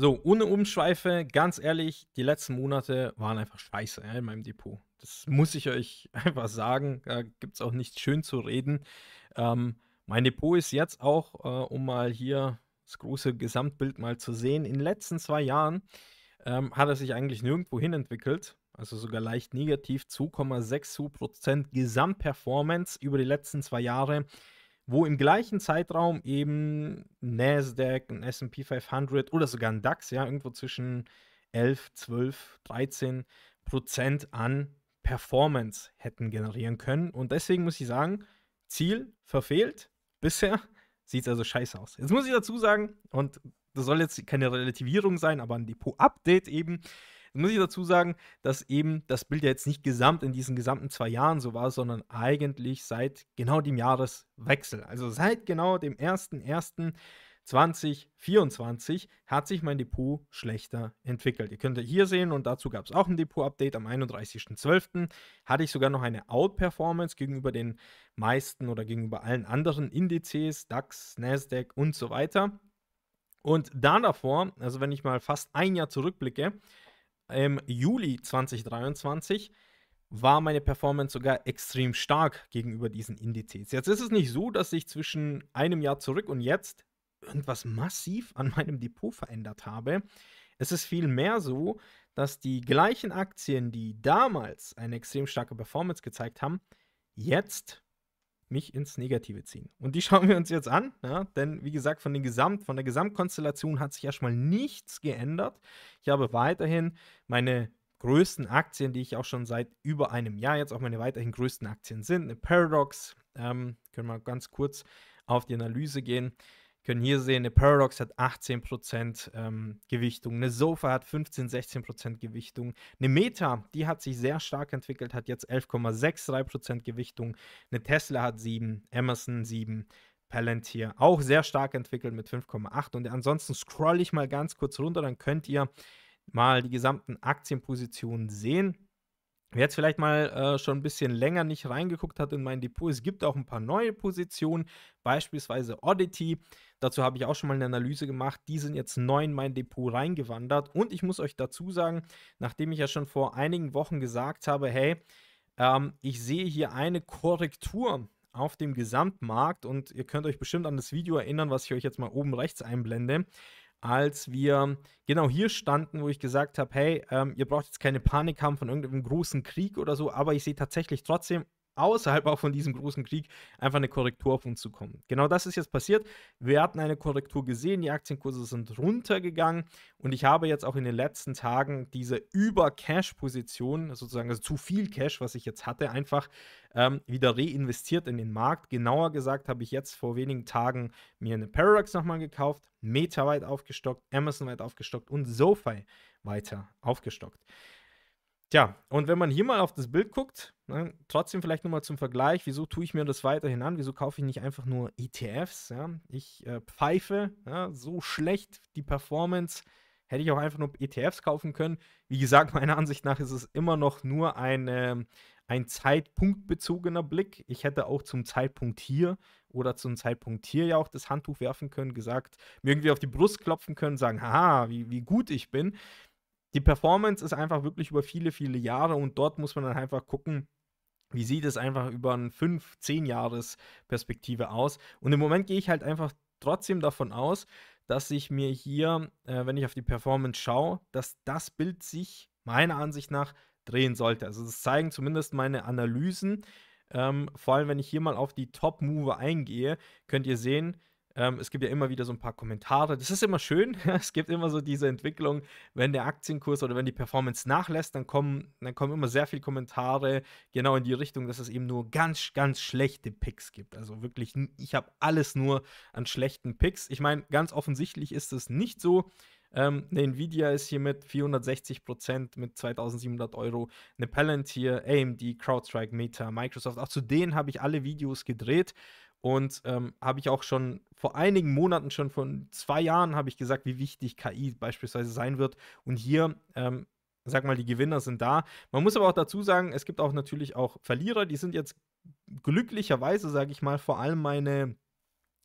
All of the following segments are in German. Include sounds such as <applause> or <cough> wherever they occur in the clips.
So, ohne Umschweife, ganz ehrlich, die letzten Monate waren einfach scheiße ja, in meinem Depot. Das muss ich euch <laughs> einfach sagen. Da gibt es auch nichts schön zu reden. Ähm, mein Depot ist jetzt auch, äh, um mal hier das große Gesamtbild mal zu sehen, in den letzten zwei Jahren ähm, hat er sich eigentlich nirgendwo hin entwickelt. Also sogar leicht negativ, 2,62% Gesamtperformance über die letzten zwei Jahre wo im gleichen Zeitraum eben Nasdaq, ein S&P 500 oder sogar ein DAX, ja, irgendwo zwischen 11, 12, 13 Prozent an Performance hätten generieren können. Und deswegen muss ich sagen, Ziel verfehlt. Bisher sieht es also scheiße aus. Jetzt muss ich dazu sagen, und das soll jetzt keine Relativierung sein, aber ein Depot-Update eben. Jetzt muss ich dazu sagen, dass eben das Bild ja jetzt nicht gesamt in diesen gesamten zwei Jahren so war, sondern eigentlich seit genau dem Jahreswechsel. Also seit genau dem 01.01.2024 hat sich mein Depot schlechter entwickelt. Ihr könnt ja hier sehen, und dazu gab es auch ein Depot-Update am 31.12. hatte ich sogar noch eine Outperformance gegenüber den meisten oder gegenüber allen anderen Indizes, DAX, NASDAQ und so weiter. Und da davor, also wenn ich mal fast ein Jahr zurückblicke, im Juli 2023 war meine Performance sogar extrem stark gegenüber diesen Indizes. Jetzt ist es nicht so, dass ich zwischen einem Jahr zurück und jetzt irgendwas massiv an meinem Depot verändert habe. Es ist vielmehr so, dass die gleichen Aktien, die damals eine extrem starke Performance gezeigt haben, jetzt mich ins Negative ziehen. Und die <laughs> schauen wir uns jetzt an, ja? denn wie gesagt, von, den Gesamt, von der Gesamtkonstellation hat sich erstmal nichts geändert. Ich habe weiterhin meine größten Aktien, die ich auch schon seit über einem Jahr jetzt auch meine weiterhin größten Aktien sind, eine Paradox, ähm, können wir ganz kurz auf die Analyse gehen können hier sehen, eine Paradox hat 18% ähm, Gewichtung, eine Sofa hat 15, 16% Gewichtung, eine Meta, die hat sich sehr stark entwickelt, hat jetzt 11,63% Gewichtung, eine Tesla hat 7, Amazon 7, Palantir auch sehr stark entwickelt mit 5,8 und ansonsten scroll ich mal ganz kurz runter, dann könnt ihr mal die gesamten Aktienpositionen sehen. Wer jetzt vielleicht mal äh, schon ein bisschen länger nicht reingeguckt hat in mein Depot, es gibt auch ein paar neue Positionen, beispielsweise Oddity. Dazu habe ich auch schon mal eine Analyse gemacht. Die sind jetzt neu in mein Depot reingewandert. Und ich muss euch dazu sagen, nachdem ich ja schon vor einigen Wochen gesagt habe, hey, ähm, ich sehe hier eine Korrektur auf dem Gesamtmarkt und ihr könnt euch bestimmt an das Video erinnern, was ich euch jetzt mal oben rechts einblende als wir genau hier standen, wo ich gesagt habe, hey, ähm, ihr braucht jetzt keine Panik haben von irgendeinem großen Krieg oder so, aber ich sehe tatsächlich trotzdem außerhalb auch von diesem großen Krieg einfach eine Korrektur auf uns zu kommen. Genau das ist jetzt passiert. Wir hatten eine Korrektur gesehen, die Aktienkurse sind runtergegangen und ich habe jetzt auch in den letzten Tagen diese Über-Cash-Position, sozusagen also zu viel Cash, was ich jetzt hatte, einfach ähm, wieder reinvestiert in den Markt. Genauer gesagt habe ich jetzt vor wenigen Tagen mir eine Paradox nochmal gekauft, Meta weit aufgestockt, Amazon weit aufgestockt und SoFi weiter aufgestockt. Tja, und wenn man hier mal auf das Bild guckt, ne, trotzdem vielleicht nochmal zum Vergleich, wieso tue ich mir das weiterhin an, wieso kaufe ich nicht einfach nur ETFs? Ja? Ich äh, pfeife ja, so schlecht die Performance, hätte ich auch einfach nur ETFs kaufen können. Wie gesagt, <laughs> meiner Ansicht nach ist es immer noch nur ein, äh, ein zeitpunktbezogener Blick. Ich hätte auch zum Zeitpunkt hier oder zum Zeitpunkt hier ja auch das Handtuch werfen können, gesagt, mir irgendwie auf die Brust klopfen können, sagen, haha, wie, wie gut ich bin die Performance ist einfach wirklich über viele, viele Jahre und dort muss man dann einfach gucken, wie sieht es einfach über eine 5, 10 Jahres Perspektive aus. Und im Moment gehe ich halt einfach trotzdem davon aus, dass ich mir hier, äh, wenn ich auf die Performance schaue, dass das Bild sich meiner Ansicht nach drehen sollte. Also das zeigen zumindest meine Analysen. Ähm, vor allem, wenn ich hier mal auf die Top-Move eingehe, könnt ihr sehen, ähm, es gibt ja immer wieder so ein paar Kommentare. Das ist immer schön. <laughs> es gibt immer so diese Entwicklung, wenn der Aktienkurs oder wenn die Performance nachlässt, dann kommen, dann kommen immer sehr viele Kommentare genau in die Richtung, dass es eben nur ganz, ganz schlechte Picks gibt. Also wirklich, ich habe alles nur an schlechten Picks. Ich meine, ganz offensichtlich ist es nicht so. Ähm, eine Nvidia ist hier mit 460 Prozent, mit 2700 Euro. Eine Palantir, AMD, CrowdStrike, Meta, Microsoft. Auch zu denen habe ich alle Videos gedreht. Und ähm, habe ich auch schon vor einigen Monaten, schon vor zwei Jahren, habe ich gesagt, wie wichtig KI beispielsweise sein wird. Und hier, ähm, sag mal, die Gewinner sind da. Man muss aber auch dazu sagen, es gibt auch natürlich auch Verlierer, die sind jetzt glücklicherweise, sage ich mal, vor allem meine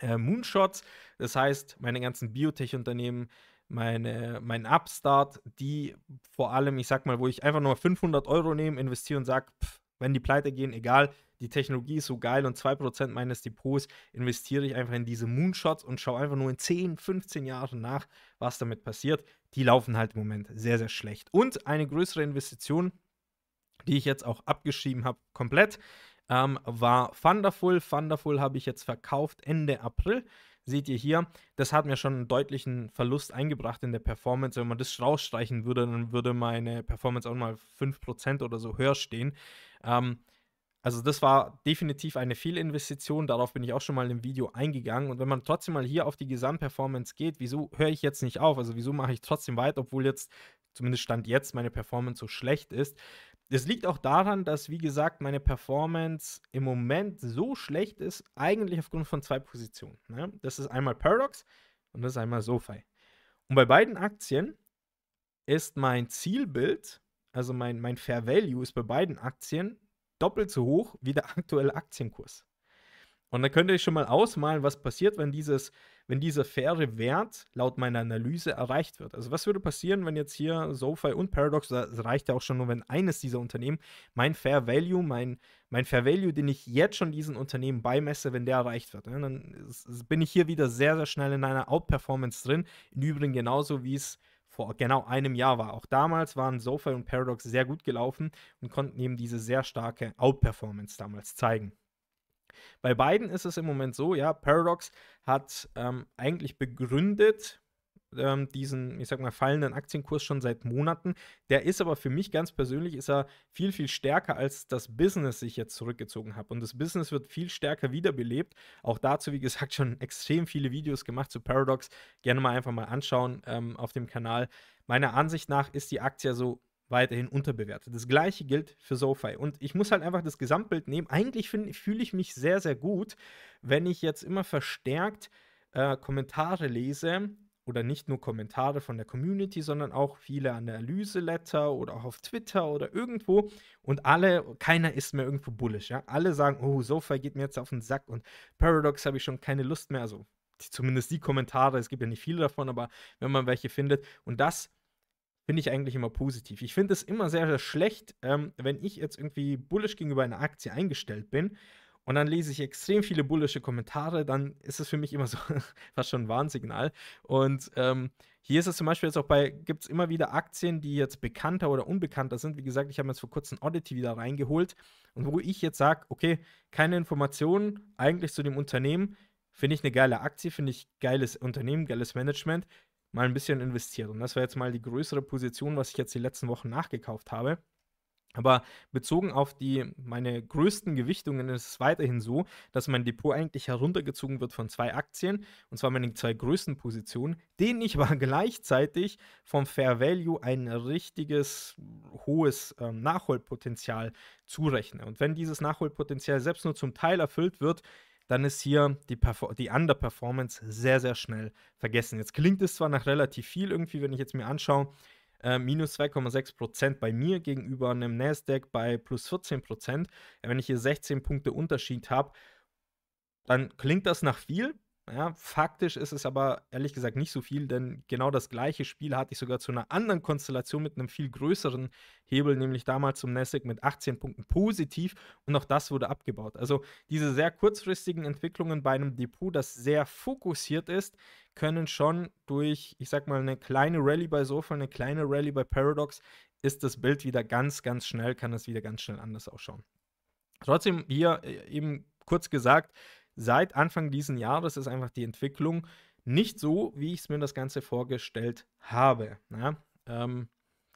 äh, Moonshots. Das heißt, meine ganzen Biotech-Unternehmen, meine, mein Upstart, die vor allem, ich sag mal, wo ich einfach nur 500 Euro nehme, investiere und sage, wenn die pleite gehen, egal, die Technologie ist so geil und 2% meines Depots investiere ich einfach in diese Moonshots und schaue einfach nur in 10, 15 Jahren nach, was damit passiert. Die laufen halt im Moment sehr, sehr schlecht. Und eine größere Investition, die ich jetzt auch abgeschrieben habe, komplett, ähm, war Thunderful. Thunderful habe ich jetzt verkauft Ende April seht ihr hier, das hat mir schon einen deutlichen Verlust eingebracht in der Performance. Wenn man das rausstreichen würde, dann würde meine Performance auch mal 5% oder so höher stehen. Ähm, also das war definitiv eine Fehlinvestition, darauf bin ich auch schon mal im Video eingegangen. Und wenn man trotzdem mal hier auf die Gesamtperformance geht, wieso höre ich jetzt nicht auf? Also wieso mache ich trotzdem weiter, obwohl jetzt, zumindest stand jetzt, meine Performance so schlecht ist? Es liegt auch daran, dass, wie gesagt, meine Performance im Moment so schlecht ist, eigentlich aufgrund von zwei Positionen. Ne? Das ist einmal Paradox und das ist einmal SoFi. Und bei beiden Aktien ist mein Zielbild, also mein, mein Fair Value ist bei beiden Aktien doppelt so hoch wie der <laughs> aktuelle Aktienkurs. Und dann könnt ihr euch schon mal ausmalen, was passiert, wenn, dieses, wenn dieser faire Wert laut meiner Analyse erreicht wird. Also was würde passieren, wenn jetzt hier SoFi und Paradox, das reicht ja auch schon nur, wenn eines dieser Unternehmen, mein Fair Value, mein, mein Fair Value, den ich jetzt schon diesen Unternehmen beimesse, wenn der erreicht wird. Ne? Dann bin ich hier wieder sehr, sehr schnell in einer Outperformance drin. Im Übrigen genauso, wie es vor genau einem Jahr war. Auch damals waren SoFi und Paradox sehr gut gelaufen und konnten eben diese sehr starke Outperformance damals zeigen. Bei beiden ist es im Moment so, ja, Paradox hat ähm, eigentlich begründet ähm, diesen, ich sag mal, fallenden Aktienkurs schon seit Monaten. Der ist aber für mich ganz persönlich, ist er viel, viel stärker, als das Business sich jetzt zurückgezogen habe. Und das Business wird viel stärker wiederbelebt. Auch dazu, wie <laughs> gesagt, schon extrem viele Videos gemacht zu Paradox. Gerne mal einfach mal anschauen ähm, auf dem Kanal. Meiner Ansicht nach ist die Aktie so weiterhin unterbewertet. Das gleiche gilt für SoFi. Und ich muss halt einfach das Gesamtbild nehmen. Eigentlich fühle ich mich sehr, sehr gut, wenn ich jetzt immer verstärkt äh, Kommentare lese, oder nicht nur Kommentare von der Community, sondern auch viele Analyse-Letter oder auch auf Twitter oder irgendwo. Und alle, keiner ist mehr irgendwo bullish. Ja? Alle sagen, oh, Sofa geht mir jetzt auf den Sack und Paradox habe ich schon keine Lust mehr. Also die, zumindest die Kommentare, es gibt ja nicht viele davon, aber wenn man welche findet. Und das finde ich eigentlich immer positiv. Ich finde es immer sehr, sehr schlecht, ähm, wenn ich jetzt irgendwie bullish gegenüber einer Aktie eingestellt bin und dann lese ich extrem viele bullische Kommentare, dann ist es für mich immer so <laughs> fast schon ein Warnsignal. Und ähm, hier ist es zum Beispiel jetzt auch bei, gibt es immer wieder Aktien, die jetzt bekannter oder unbekannter sind. Wie gesagt, ich habe jetzt vor kurzem Oddity wieder reingeholt und wo ich jetzt sage, okay, keine Informationen eigentlich zu dem Unternehmen, finde ich eine geile Aktie, finde ich geiles Unternehmen, geiles Management, mal ein bisschen investiert. Und das war jetzt mal die größere Position, was ich jetzt die letzten Wochen nachgekauft habe. Aber bezogen auf die, meine größten Gewichtungen ist es weiterhin so, dass mein Depot eigentlich heruntergezogen wird von zwei Aktien, und zwar meinen zwei größten Positionen, denen ich <laughs> aber gleichzeitig vom Fair Value ein richtiges hohes ähm, Nachholpotenzial zurechne. Und wenn dieses Nachholpotenzial selbst nur zum Teil erfüllt wird, dann ist hier die, die Underperformance sehr, sehr schnell vergessen. Jetzt klingt es zwar nach relativ viel irgendwie, wenn ich jetzt mir anschaue, äh, minus 2,6 bei mir gegenüber einem Nasdaq bei plus 14 Wenn ich hier 16 Punkte Unterschied habe, dann klingt das nach viel, ja, faktisch ist es aber ehrlich gesagt nicht so viel, denn genau das gleiche Spiel hatte ich sogar zu einer anderen Konstellation mit einem viel größeren Hebel, nämlich damals zum Nessic mit 18 Punkten positiv und auch das wurde abgebaut. Also diese sehr kurzfristigen Entwicklungen bei einem Depot, das sehr fokussiert ist, können schon durch, ich sag mal, eine kleine Rallye bei Sofa, eine kleine Rallye bei Paradox, ist das Bild wieder ganz, ganz schnell, kann es wieder ganz schnell anders ausschauen. Trotzdem hier äh, eben kurz gesagt, seit Anfang diesen Jahres ist einfach die Entwicklung nicht so, wie ich es mir das Ganze vorgestellt habe. Ja, ne? ähm,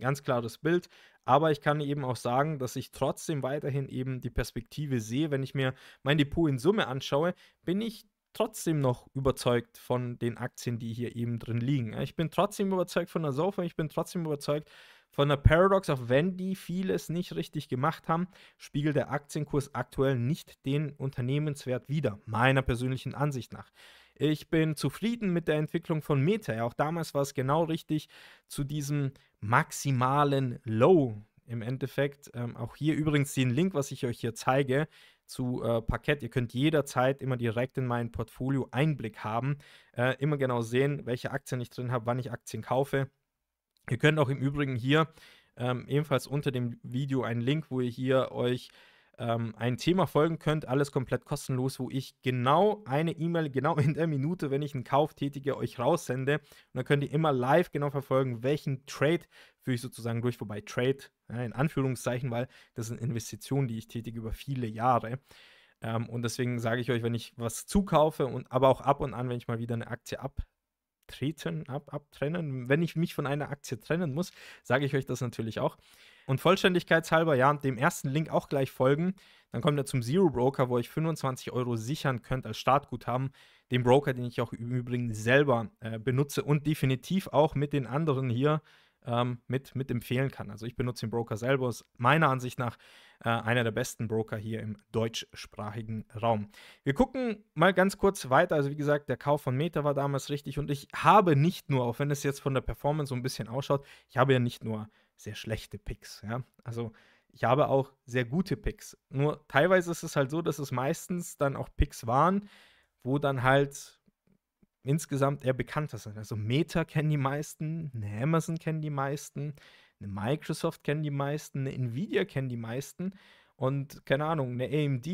ganz klares Bild. Aber ich kann eben auch sagen, dass ich trotzdem weiterhin eben die Perspektive sehe. Wenn ich mir mein Depot in Summe anschaue, bin ich trotzdem noch überzeugt von den Aktien, die hier eben drin liegen. Ich bin trotzdem überzeugt von der Sofa, ich bin trotzdem überzeugt von der Paradox, auch wenn die vieles nicht richtig gemacht haben, spiegelt der Aktienkurs aktuell nicht den Unternehmenswert wider, meiner persönlichen Ansicht nach. Ich bin zufrieden mit der Entwicklung von Meta. auch damals war es genau richtig zu diesem maximalen Low im Endeffekt. Ähm, auch hier übrigens den Link, was ich euch hier zeige, zu äh, Parkett. Ihr könnt jederzeit immer direkt in mein Portfolio Einblick haben, äh, immer genau sehen, welche Aktien ich drin habe, wann ich Aktien kaufe. Ihr könnt auch im Übrigen hier ähm, ebenfalls unter dem Video einen Link, wo ihr hier euch ähm, ein Thema folgen könnt, alles komplett kostenlos, wo ich genau eine E-Mail, genau in der Minute, wenn ich einen Kauf tätige, euch raussende. Und dann könnt ihr immer live genau verfolgen, welchen Trade führe ich sozusagen durch, wobei Trade, ja, in Anführungszeichen, weil das sind Investitionen, die ich tätige über viele Jahre. Ähm, und deswegen sage ich euch, wenn ich was zukaufe und aber auch ab und an, wenn ich mal wieder eine Aktie ab abtreten, ab, abtrennen. Wenn ich mich von einer Aktie trennen muss, sage ich euch das natürlich auch. Und vollständigkeitshalber, ja, dem ersten Link auch gleich folgen. Dann kommt ihr zum Zero Broker, wo ihr euch 25 Euro sichern könnt als Startguthaben. Den Broker, den ich auch im Übrigen selber äh, benutze und definitiv auch mit den anderen hier ähm, mit, mit empfehlen kann. Also ich benutze den Broker selber, ist meiner Ansicht nach äh, einer der besten Broker hier im deutschsprachigen Raum. Wir gucken mal ganz kurz weiter. Also wie gesagt, der Kauf von Meta war damals richtig und ich habe nicht nur, auch wenn es jetzt von der Performance so ein bisschen ausschaut, ich habe ja nicht nur sehr schlechte Picks. Ja? Also ich habe auch sehr gute Picks. Nur teilweise ist es halt so, dass es meistens dann auch Picks waren, wo dann halt insgesamt eher bekannter sind. Also Meta kennen die meisten, eine Amazon kennen die meisten, eine Microsoft kennen die meisten, eine Nvidia kennen die meisten und keine Ahnung, eine AMD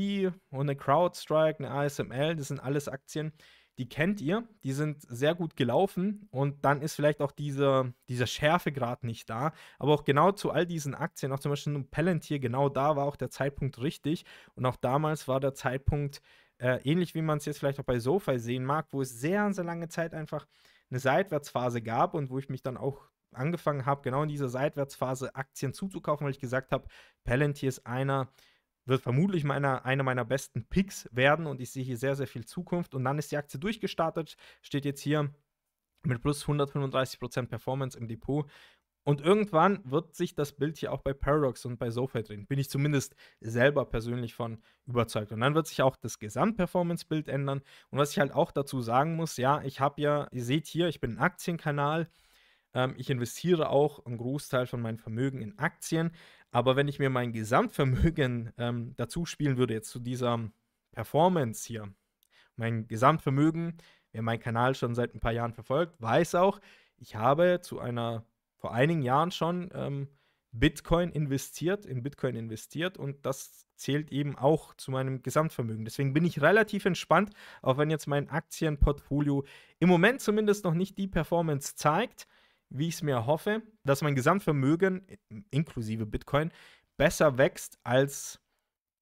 und eine CrowdStrike, eine ASML, das sind alles Aktien, die kennt ihr, die sind sehr gut gelaufen und dann ist vielleicht auch dieser, dieser Schärfegrad nicht da. Aber auch genau zu all diesen Aktien, auch zum Beispiel Palantir, genau da war auch der Zeitpunkt richtig und auch damals war der Zeitpunkt richtig. Äh, ähnlich wie man es jetzt vielleicht auch bei SoFi sehen mag, wo es sehr, sehr lange Zeit einfach eine Seitwärtsphase gab und wo ich mich dann auch angefangen habe, genau in dieser Seitwärtsphase Aktien zuzukaufen, weil ich gesagt habe, Palantir ist einer, wird vermutlich meiner, einer meiner besten Picks werden und ich sehe hier sehr, sehr viel Zukunft. Und dann ist die Aktie durchgestartet, steht jetzt hier mit plus 135% Performance im Depot und irgendwann wird sich das Bild hier auch bei Paradox und bei SoFi drehen. Bin ich zumindest selber persönlich von überzeugt. Und dann wird sich auch das Gesamtperformance-Bild ändern. Und was ich halt auch dazu sagen muss, ja, ich habe ja, ihr seht hier, ich bin ein Aktienkanal. Ähm, ich investiere auch einen Großteil von meinem Vermögen in Aktien. Aber wenn ich mir mein Gesamtvermögen ähm, dazu spielen würde, jetzt zu dieser Performance hier, mein Gesamtvermögen, wer meinen Kanal schon seit ein paar Jahren verfolgt, weiß auch, ich habe zu einer vor einigen Jahren schon ähm, Bitcoin investiert, in Bitcoin investiert und das zählt eben auch zu meinem Gesamtvermögen. Deswegen bin ich relativ entspannt, auch wenn jetzt mein Aktienportfolio im Moment zumindest noch nicht die Performance zeigt, wie ich es mir hoffe, dass mein Gesamtvermögen inklusive Bitcoin besser wächst als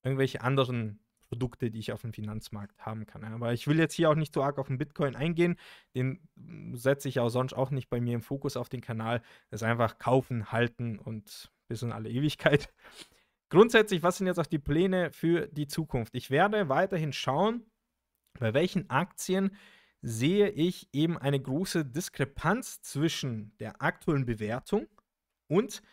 irgendwelche anderen Produkte, die ich auf dem Finanzmarkt haben kann. Aber ich will jetzt hier auch nicht so arg auf den Bitcoin eingehen. Den setze ich auch sonst auch nicht bei mir im Fokus auf den Kanal. Das ist einfach kaufen, halten und bis in alle Ewigkeit. <laughs> Grundsätzlich, was sind jetzt auch die Pläne für die Zukunft? Ich werde weiterhin schauen, bei welchen Aktien sehe ich eben eine große Diskrepanz zwischen der aktuellen Bewertung und der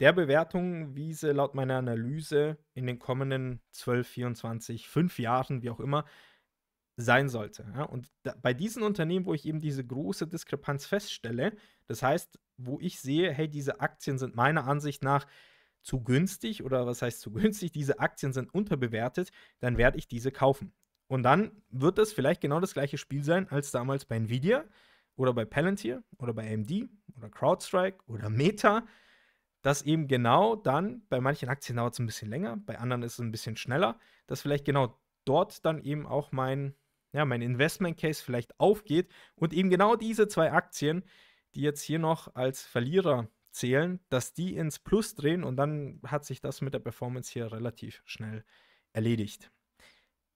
der Bewertung, wie sie laut meiner Analyse in den kommenden 12, 24, 5 Jahren, wie auch immer, sein sollte. Ja? Und da, bei diesen Unternehmen, wo ich eben diese große Diskrepanz feststelle, das heißt, wo ich sehe, hey, diese Aktien sind meiner Ansicht nach zu günstig oder was heißt zu <laughs> günstig, diese Aktien sind unterbewertet, dann werde ich diese kaufen. Und dann wird das vielleicht genau das gleiche Spiel sein als damals bei Nvidia oder bei Palantir oder bei AMD oder CrowdStrike oder Meta dass eben genau dann, bei manchen Aktien dauert es ein bisschen länger, bei anderen ist es ein bisschen schneller, dass vielleicht genau dort dann eben auch mein, ja, mein Investment Case vielleicht aufgeht und eben genau diese zwei Aktien, die jetzt hier noch als Verlierer zählen, dass die ins Plus drehen und dann hat sich das mit der Performance hier relativ schnell erledigt.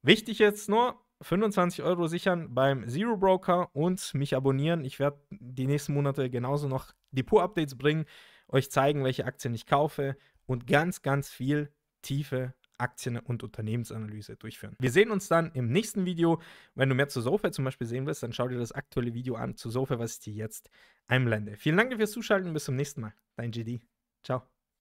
Wichtig jetzt nur, 25 Euro sichern beim Zero Broker und mich abonnieren. Ich werde die nächsten Monate genauso noch Depot-Updates bringen euch zeigen, welche Aktien ich kaufe und ganz, ganz viel tiefe Aktien- und Unternehmensanalyse durchführen. Wir sehen uns dann im nächsten Video. Wenn du mehr zu Sofa zum Beispiel sehen willst, dann schau dir das aktuelle Video an zu Sofa, was ich dir jetzt einblende. Vielen Dank fürs Zuschalten. und Bis zum nächsten Mal. Dein GD. Ciao.